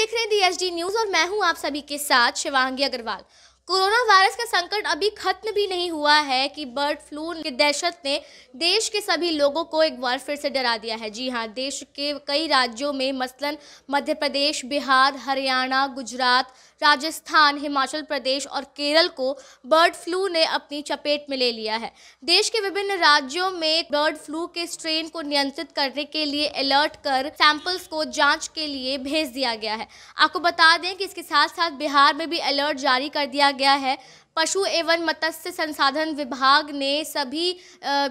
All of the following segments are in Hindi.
देख रहे हैं डी न्यूज और मैं हूं आप सभी के साथ शिवांगी अग्रवाल कोरोना वायरस का संकट अभी खत्म भी नहीं हुआ है कि बर्ड फ्लू की दहशत ने देश के सभी लोगों को एक बार फिर से डरा दिया है जी हाँ देश के कई राज्यों में मसलन मध्य प्रदेश बिहार हरियाणा गुजरात राजस्थान हिमाचल प्रदेश और केरल को बर्ड फ्लू ने अपनी चपेट में ले लिया है देश के विभिन्न राज्यों में बर्ड फ्लू के स्ट्रेन को नियंत्रित करने के लिए अलर्ट कर सैंपल्स को जांच के लिए भेज दिया गया है आपको बता दें कि इसके साथ साथ बिहार में भी अलर्ट जारी कर दिया गया गया है पशु एवं मत्स्य संसाधन विभाग ने सभी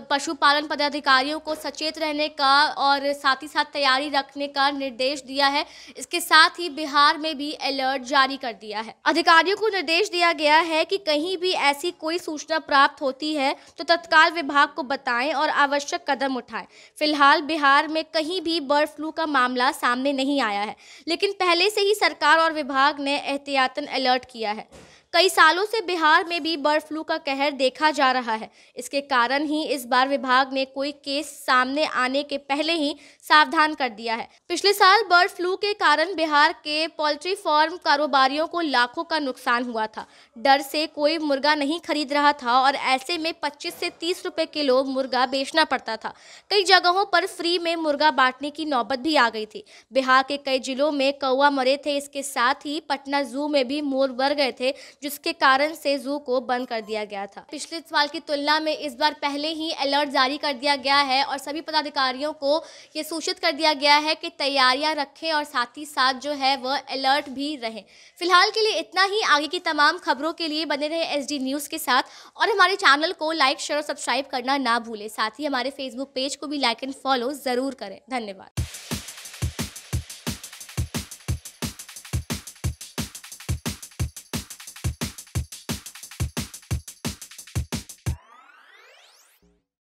पशुपालन पदाधिकारियों को सचेत रहने का और साथ ही साथ तैयारी रखने का निर्देश दिया है इसके साथ ही बिहार में भी अलर्ट जारी कर दिया है अधिकारियों को निर्देश दिया गया है कि कहीं भी ऐसी कोई सूचना प्राप्त होती है तो तत्काल विभाग को बताएं और आवश्यक कदम उठाएं फिलहाल बिहार में कहीं भी बर्ड फ्लू का मामला सामने नहीं आया है लेकिन पहले से ही सरकार और विभाग ने एहतियातन अलर्ट किया है कई सालों से बिहार में भी बर्ड फ्लू का कहर देखा जा रहा है इसके कारण ही इस बार विभाग ने कोई केस सामने आने के पहले ही सावधान कर दिया है पिछले साल बर्ड फ्लू के कारण बिहार के पोल्ट्री फार्म कारोबारियों को लाखों का नुकसान हुआ था डर से कोई मुर्गा नहीं खरीद रहा था और ऐसे में पच्चीस से तीस रुपए किलो मुर्गा बेचना पड़ता था कई जगहों पर फ्री में मुर्गा बांटने की नौबत भी आ गई थी बिहार के कई जिलों में कौआ मरे थे इसके साथ ही पटना जू में भी मोर मर गए थे जिसके कारण से जू को बंद कर दिया गया था पिछले साल की तुलना में इस बार पहले ही अलर्ट जारी कर दिया गया है और सभी पदाधिकारियों को ये सूचित कर दिया गया है कि तैयारियां रखें और साथ ही साथ जो है वह अलर्ट भी रहें फिलहाल के लिए इतना ही आगे की तमाम खबरों के लिए बने रहे एस न्यूज़ के साथ और हमारे चैनल को लाइक शेयर और सब्सक्राइब करना ना भूलें साथ ही हमारे फेसबुक पेज को भी लाइक एंड फॉलो ज़रूर करें धन्यवाद